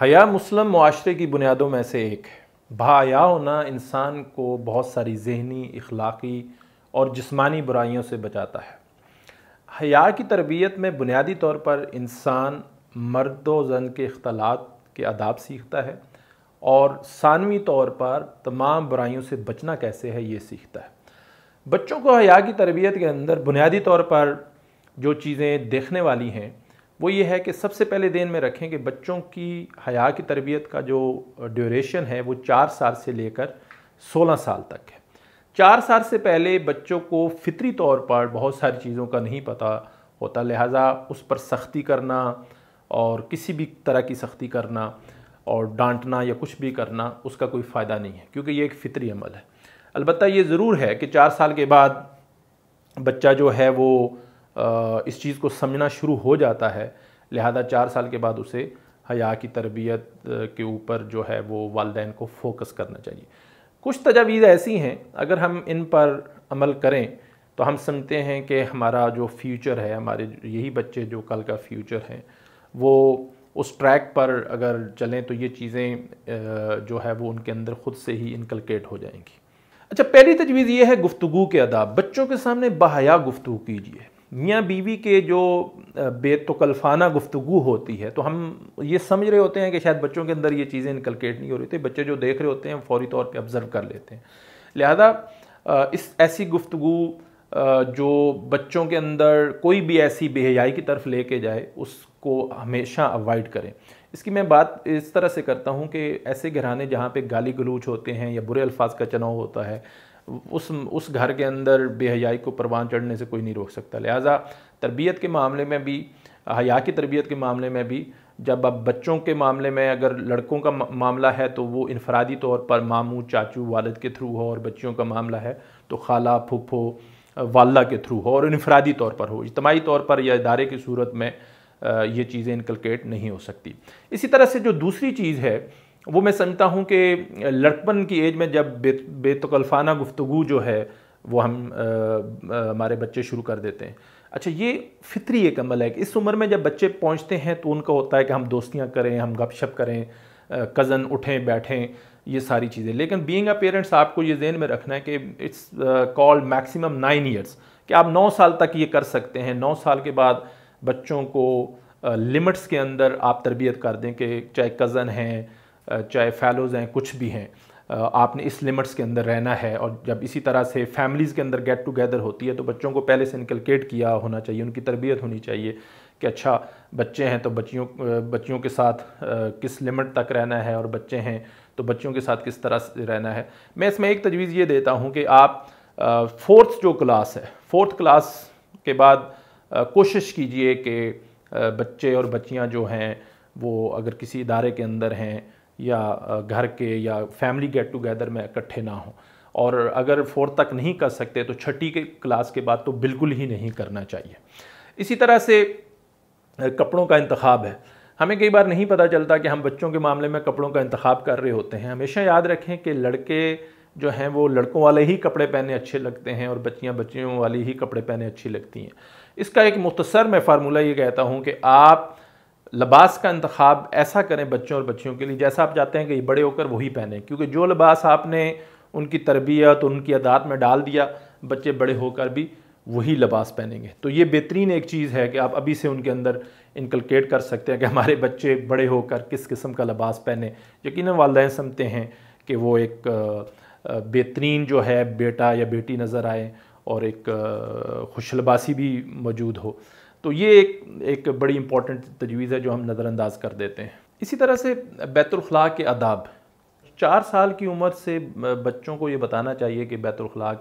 हया मुस्लिम माशरे की बुनियादों में से एक है भाया होना इंसान को बहुत सारी जहनी इखलाक़ी और जिस्मानी बुराइयों से बचाता है हया की तरबियत में बुनियादी तौर पर इंसान मर्द व जन के अख्तलात के आदाब सीखता है और सानवी तौर पर तमाम बुराइयों से बचना कैसे है ये सीखता है बच्चों को हया की तरबियत के अंदर बुनियादी तौर पर जो चीज़ें देखने वाली हैं वो ये है कि सबसे पहले दिन में रखें कि बच्चों की हया की तरबियत का जो ड्यूरेशन है वो चार साल से लेकर सोलह साल तक है चार साल से पहले बच्चों को फितरी तौर पर बहुत सारी चीज़ों का नहीं पता होता लिहाजा उस पर सख्ती करना और किसी भी तरह की सख्ती करना और डांटना या कुछ भी करना उसका कोई फ़ायदा नहीं है क्योंकि ये एक फ़ितरी अमल है अलबत्त ये ज़रूर है कि चार साल के बाद बच्चा जो है वो इस चीज़ को समझना शुरू हो जाता है लिहाजा चार साल के बाद उसे हया की तरबियत के ऊपर जो है वो वालदेन को फोकस करना चाहिए कुछ तजावीज़ ऐसी हैं अगर हम इन पर अमल करें तो हम समझते हैं कि हमारा जो फ्यूचर है हमारे यही बच्चे जो कल का फ्यूचर हैं वो उस ट्रैक पर अगर चलें तो ये चीज़ें जो है वो उनके अंदर ख़ुद से ही इनकलकेट हो जाएंगी अच्छा पहली तजवीज़ ये है गुफ्तु के अदाब बच्चों के सामने बाहया गुफ्तु कीजिए मियाँ बीवी के जो बेतकलफाना गुफ्तु होती है तो हम ये समझ रहे होते हैं कि शायद बच्चों के अंदर ये चीज़ें इनकलकेट नहीं हो रही थी बच्चे जो देख रहे होते हैं फौरी तौर पर ऑब्ज़र्व कर लेते हैं लिहाजा इस ऐसी गुफ्तु जो बच्चों के अंदर कोई भी ऐसी बेहयाई की तरफ लेके जाए उसको हमेशा अवॉइड करें इसकी मैं बात इस तरह से करता हूँ कि ऐसे घराने जहाँ पे गाली गलूच होते हैं या बुरे अल्फाज का चनाव होता है उस उस घर के अंदर बेहयाई को परवान चढ़ने से कोई नहीं रोक सकता लिहाजा तरबियत के मामले में भी हया की तरबियत के मामले में भी जब अब बच्चों के मामले में अगर लड़कों का मामला है तो वो इनफरादी तौर पर मामू चाचू वालद के थ्रू हो और बच्चियों का मामला है तो खाला फुफो वाला के थ्रू हो और इनफरादी तौर पर हो इजमाही तौर पर या इदारे की सूरत में ये चीज़ें इनकलकेट नहीं हो सकती इसी तरह से जो दूसरी चीज़ है वो मैं समझता हूँ कि लड़कपन की एज में जब बे बेतकल्फाना गुफ्तु जो है वो हम हमारे बच्चे शुरू कर देते हैं अच्छा ये फितरी एक अमल है कि इस उम्र में जब बच्चे पहुँचते हैं तो उनका होता है कि हम दोस्तियाँ करें हम गपशप करें कज़न उठें बैठें ये सारी चीज़ें लेकिन बीइंग अ पेरेंट्स आपको ये जहन में रखना है कि it's called maximum nine years कि आप नौ साल तक ये कर सकते हैं नौ साल के बाद बच्चों को लिमिट्स uh, के अंदर आप तरबियत कर दें कि चाहे कज़न हैं चाहे फैलोज़ हैं कुछ भी हैं आपने इस लिमिट्स के अंदर रहना है और जब इसी तरह से फैमिलीज़ के अंदर गेट टुगेदर होती है तो बच्चों को पहले से इनकलकेट किया होना चाहिए उनकी तरबियत होनी चाहिए कि अच्छा बच्चे हैं तो बच्चियों बच्चियों के साथ किस लिमिट तक रहना है और बच्चे हैं तो बच्चों के साथ किस तरह से रहना है मैं इसमें एक तजवीज़ ये देता हूँ कि आप फोर्थ जो क्लास है फोर्थ क्लास के बाद कोशिश कीजिए कि बच्चे और बच्चियाँ जो हैं वो अगर किसी इदारे के अंदर हैं या घर के या फैमिली गेट टुगेदर में इकट्ठे ना हों और अगर फोर्थ तक नहीं कर सकते तो छठी के क्लास के बाद तो बिल्कुल ही नहीं करना चाहिए इसी तरह से कपड़ों का इंतखब है हमें कई बार नहीं पता चलता कि हम बच्चों के मामले में कपड़ों का इंतखब कर रहे होते हैं हमेशा याद रखें कि लड़के जो हैं वो लड़कों वाले ही कपड़े पहने अच्छे लगते हैं और बच्चियां बच्चियों वाली ही कपड़े पहने अच्छी लगती हैं इसका एक मुख्तसर मैं फार्मूला ये कहता हूँ कि आप लबास का इंतखब ऐसा करें बच्चों और बच्चियों के लिए जैसा आप चाहते हैं कि बड़े होकर वही पहने क्योंकि जो लबास आपने उनकी तरबियत उनकी अदात में डाल दिया बच्चे बड़े होकर भी वही लबास पहनेंगे तो ये बेहतरीन एक चीज़ है कि आप अभी से उनके अंदर इनकलकेट कर सकते हैं कि हमारे बच्चे बड़े होकर किस किस्म का लबास पहने यकीन वालदे समझते हैं कि वो एक बेहतरीन जो है बेटा या बेटी नज़र आए और एक खुशलबासी भी मौजूद हो तो ये एक एक बड़ी इंपॉर्टेंट तजवीज़ है जो हम नज़रअंदाज कर देते हैं इसी तरह से बैतुलखला के आदाब चार साल की उम्र से बच्चों को ये बताना चाहिए कि बैतुलखला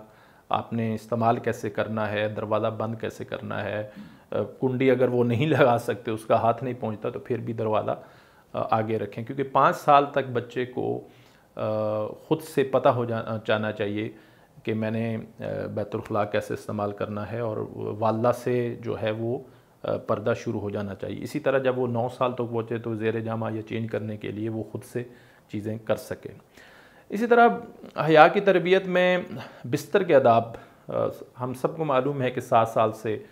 आपने इस्तेमाल कैसे करना है दरवाज़ा बंद कैसे करना है कुंडी अगर वो नहीं लगा सकते उसका हाथ नहीं पहुंचता तो फिर भी दरवाज़ा आगे रखें क्योंकि पाँच साल तक बच्चे को ख़ुद से पता हो जाना चाहिए कि मैंने बैतुलखला कैसे इस्तेमाल करना है और वाला से जो है वो पर्दा शुरू हो जाना चाहिए इसी तरह जब वो नौ साल तक तो पहुँचे तो जेर जामा या चेंज करने के लिए वो ख़ुद से चीज़ें कर सके इसी तरह हया की तरबियत में बिस्तर के आदाब हम सबको मालूम है कि सात साल से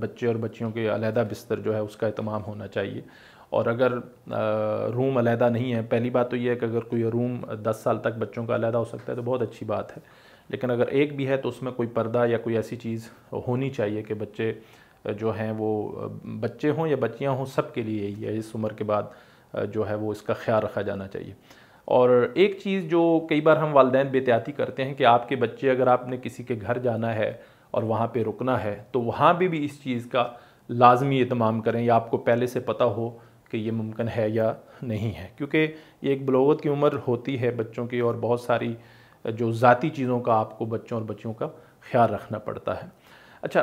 बच्चे और बच्चियों के अलहदा बिस्तर जो है उसका अहतमाम होना चाहिए और अगर रूम अलहदा नहीं है पहली बात तो यह है कि अगर कोई रूम दस साल तक बच्चों का अलहदा हो सकता है तो बहुत अच्छी बात है लेकिन अगर एक भी है तो उसमें कोई पर्दा या कोई ऐसी चीज़ होनी चाहिए कि बच्चे जो हैं वो बच्चे हों या बच्चियाँ हों सब के लिए या इस उम्र के बाद जो है वो इसका ख्याल रखा जाना चाहिए और एक चीज़ जो कई बार हम वालदेन बेहतियाती करते हैं कि आपके बच्चे अगर आपने किसी के घर जाना है और वहाँ पे रुकना है तो वहाँ भी भी इस चीज़ का लाजमी इतमाम करें या आपको पहले से पता हो कि ये मुमकिन है या नहीं है क्योंकि ये एक बलोगत की उम्र होती है बच्चों की और बहुत सारी जो ज़ाती चीज़ों का आपको बच्चों और बच्चियों का ख्याल रखना पड़ता है अच्छा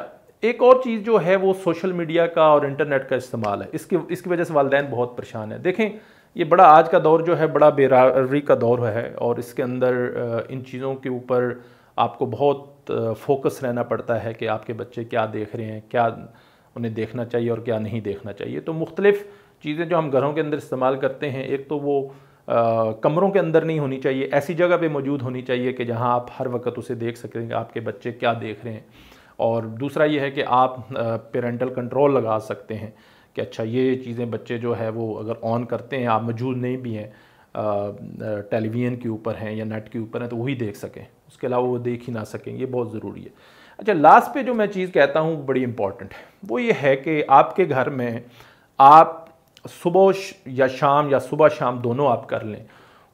एक और चीज़ जो है वो सोशल मीडिया का और इंटरनेट का इस्तेमाल है इसकी इसकी वजह से वालदेन बहुत परेशान है देखें ये बड़ा आज का दौर जो है बड़ा बेरारी का दौर है और इसके अंदर इन चीज़ों के ऊपर आपको बहुत फोकस रहना पड़ता है कि आपके बच्चे क्या देख रहे हैं क्या उन्हें देखना चाहिए और क्या नहीं देखना चाहिए तो मुख्तलिफ़ चीज़ें जो हम घरों के अंदर इस्तेमाल करते हैं एक तो वो आ, कमरों के अंदर नहीं होनी चाहिए ऐसी जगह पे मौजूद होनी चाहिए कि जहाँ आप हर वक्त उसे देख सकें आपके बच्चे क्या देख रहे हैं और दूसरा ये है कि आप पेरेंटल कंट्रोल लगा सकते हैं कि अच्छा ये चीज़ें बच्चे जो है वो अगर ऑन करते हैं आप मौजूद नहीं भी हैं टेलीविज़न के ऊपर हैं या नेट के ऊपर हैं तो वही देख सकें उसके अलावा वो देख ही ना सकें ये बहुत ज़रूरी है अच्छा लास्ट पे जो मैं चीज़ कहता हूँ बड़ी इम्पॉर्टेंट है वो ये है कि आपके घर में आप सुबह या शाम या सुबह शाम दोनों आप कर लें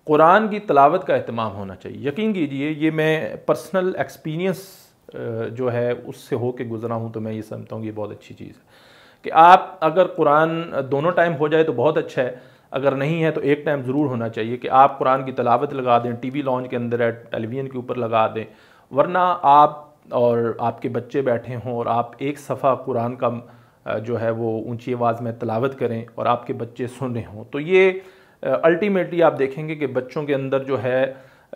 कुरान की तलावत का अहतमाम होना चाहिए यकीन कीजिए ये मैं पर्सनल एक्सपीरियंस जो है उससे हो के गुजरा हूँ तो मैं ये समझता हूँ ये बहुत अच्छी चीज़ है कि आप अगर कुरान दोनों टाइम हो जाए तो बहुत अच्छा है अगर नहीं है तो एक टाइम ज़रूर होना चाहिए कि आप कुरान की तलावत लगा दें टीवी लॉन्च के अंदर है टेलीविज़न के ऊपर लगा दें वरना आप और आपके बच्चे बैठे हों और आप एक सफ़ा कुरान का जो है वो ऊंची आवाज़ में तलावत करें और आपके बच्चे सुन रहे हों तो ये अल्टीमेटली आप देखेंगे कि बच्चों के अंदर जो है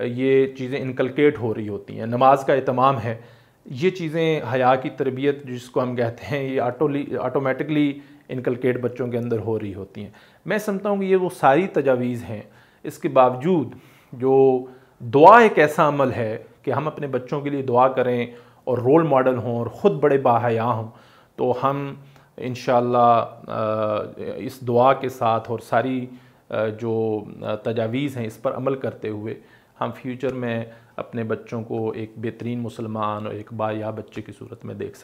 ये चीज़ें इनकलकेट हो रही होती हैं नमाज का अहतमाम है ये चीज़ें हया की तरबियत जिसको हम कहते हैं ये आटोली आटोमेटिकली इनकलकेट बच्चों के अंदर हो रही होती हैं मैं समझता हूँ कि ये वो सारी तजावीज़ हैं इसके बावजूद जो दुआ एक ऐसा अमल है कि हम अपने बच्चों के लिए दुआ करें और रोल मॉडल हों और ख़ुद बड़े बाहया हों तो हम इन इस दुआ के साथ और सारी जो तजावीज़ हैं इस पर अमल करते हुए हम फ्यूचर में अपने बच्चों को एक बेहतरीन मुसलमान और एक बाया बच्चे की सूरत में देख सकते